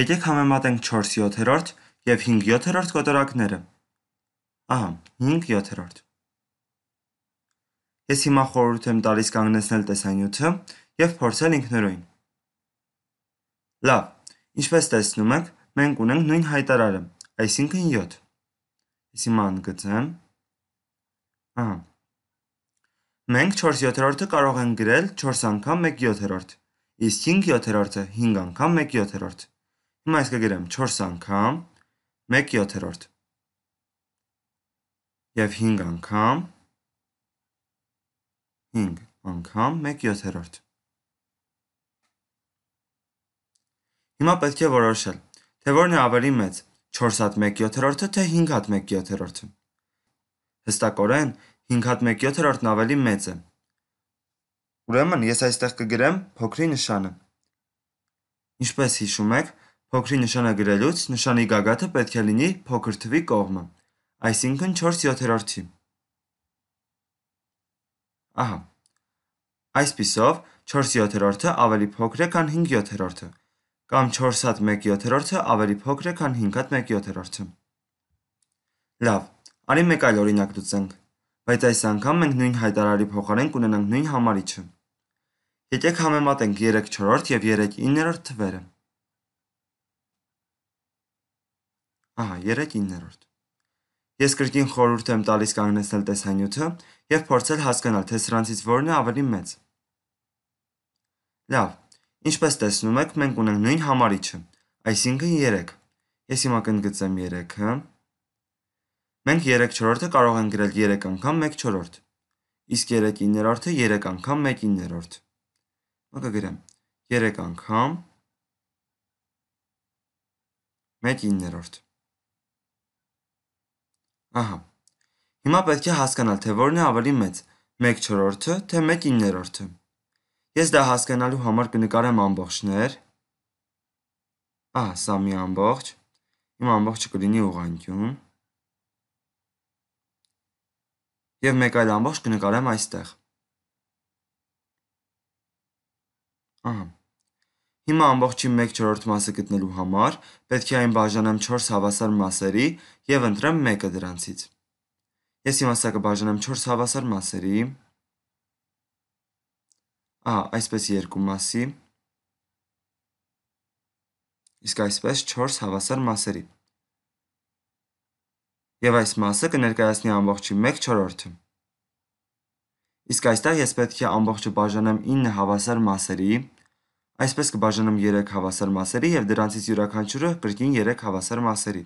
Եկեք համեմատենք 4/7-րդ և 5/7-րդ կոտորակները։ Ահա, 5/7-րդ։ Ես հիմա խորհուրդ եմ տալիս կանգնեցնել տեսանյութը և փորձել ինքնուրույն։ Լավ, ինչպես տեսնում եք, մենք ունենք նույն հայտարարը, այսինքն 7։ Ես հիմա ընդգծեմ։ Ահա։ Մենք 4/7-րդը կարող ենք գրել 4 անգամ 1/7, իսկ 5/7-ը 5 անգամ 1/7։ Հիմա այս կգրեմ 4 անգամ 1/7 եւ 5 անգամ 5 անգամ 1/7 Հիմա պետք է որոշել, թե որն է ավելի մեծ, 4 հատ 1/7-ը թե 5 հատ 1/7-ը։ Հստակորեն 5 հատ 1/7-ն ավելի մեծ է։ Ուրեմն ես այստեղ կգրեմ փոքրի նշանը։ Ինչպես հիշում եք, Փոքրի նշանը գրելուց նշանի գագաթը պետք է լինի փոքր թվի կողմը, այսինքն 4/7-րդի։ Ահա։ Այսպիսով 4/7-րդը ավելի փոքր է, քան 5/7-րդը, կամ 4 հատ 1/7-րդը ավելի փոքր է, քան 5 հատ 1/7-րդը։ Լավ, արի մեկ այլ օրինակ լուծենք, բայց այս անգամ մենք նույն հայտարարի փոխարեն կունենանք նույն համարիչը։ Եկեք համեմատենք 3/4-րդ եւ 3/9-րդ թվերը։ Ահա 3/9-րդ։ Ես կրկին խորհուրդ եմ տալիս կանգնեցնել տեսանյութը և փորձել հասկանալ, թե սրանցից որն է ավելի մեծ։ Լավ, ինչպես տեսնում եք, մենք ունենք նույն համարիչը, այսինքն 3։ Ես հիմա կընդգծեմ 3-ը։ Մենք 3/4-ը կարող ենք գրել 3 անգամ 1/4, իսկ 3/9-ը 3 անգամ 1/9։ Հիմա կգրեմ 3 անգամ 1/9։ Ահա։ Հիմա պետք է հասկանալ, թե որն է ավելի մեծ՝ 1/4-ը, թե 1/9-ը։ Ես դա հասկանալու համար կնկարեմ ամբողջներ։ Ահա, սա մի ամբողջ։ Իմ ամբողջը կլինի ուղղանկյուն։ Եվ մեկ այլ ամբողջ կնկարեմ այստեղ։ Ահա։ Հիմա ամբողջի մեկ չորրորդ մասը գտնելու համար պետք է այն բաժանեմ 4 հավասար մասերի և ընտրեմ մեկը դրանցից։ Ես հիմա սա կբաժանեմ 4 հավասար մասերի, ահա այսպես երկու մասի, իսկ այսպես 4 հավասար մասերի։ Եվ այս մասը կներկայացնի ամբողջի 1 չորորդը։ Իսկ այստեղ ես պետք է ամբողջը բաժանեմ 9 հավասար մասերի, Այսպես կբաժանեմ 3 հավասար մասերի եւ դրանցից յուրաքանչյուրը կրկին 3 հավասար մասերի։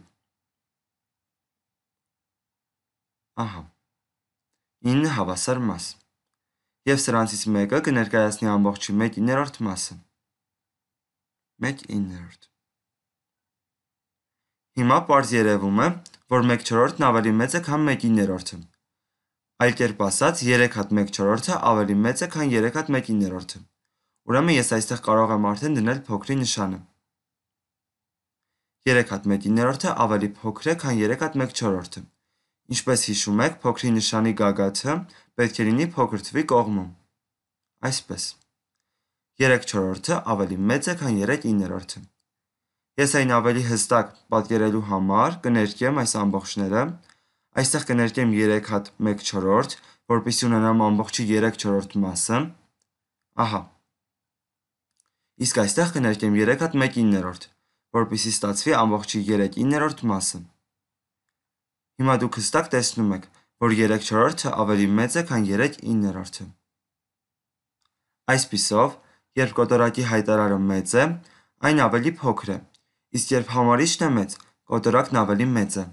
Ահա։ 9 հավասար մաս։ Եվ սրանցից մեկը կներկայացնի ամբողջի 1/9-րդ մասը։ 1/9-րդ։ Հիմա པարզ երևում է, որ 1/4-ն ավելի մեծ է, քան 1/9-րդը։ Այլ կերպ ասած, 3 հատ 1/4-ը ավելի մեծ է, քան 3 հատ 1/9-րդը։ Ուրեմն ես այստեղ կարող եմ արդեն դնել փոքրի նշանը։ 3 հատ 1/9-ը ավելի փոքր է, քան 3 հատ 1/4-ը։ Ինչպես հիշում եք, փոքրի նշանի գագաթը պետք է լինի փոքր թվի կողմում։ Այսպես։ 3/4-ը ավելի մեծ է, քան 3/9-ը։ Ես այն ավելի հստակ պատկերելու համար կներկեմ այս ամբողջները, այստեղ կներկեմ 3 հատ 1/4, որպեսզի ունենամ ամբողջի 3/4 մասը։ Ահա Իսկ այստեղ կներկեմ 3 հատ 1/9, որպիսի ստացվի ամբողջի 3/9 մասը։ Հիմա դուք հստակ տեսնում եք, որ 3/4-ը ավելի մեծ է, քան 3/9-ը։ Այսպիսով, երբ կոտորակի հայտարարը մեծ է, այն ավելի փոքր է, իսկ երբ համարիչն է մեծ, կոտորակն ավելի մեծ է։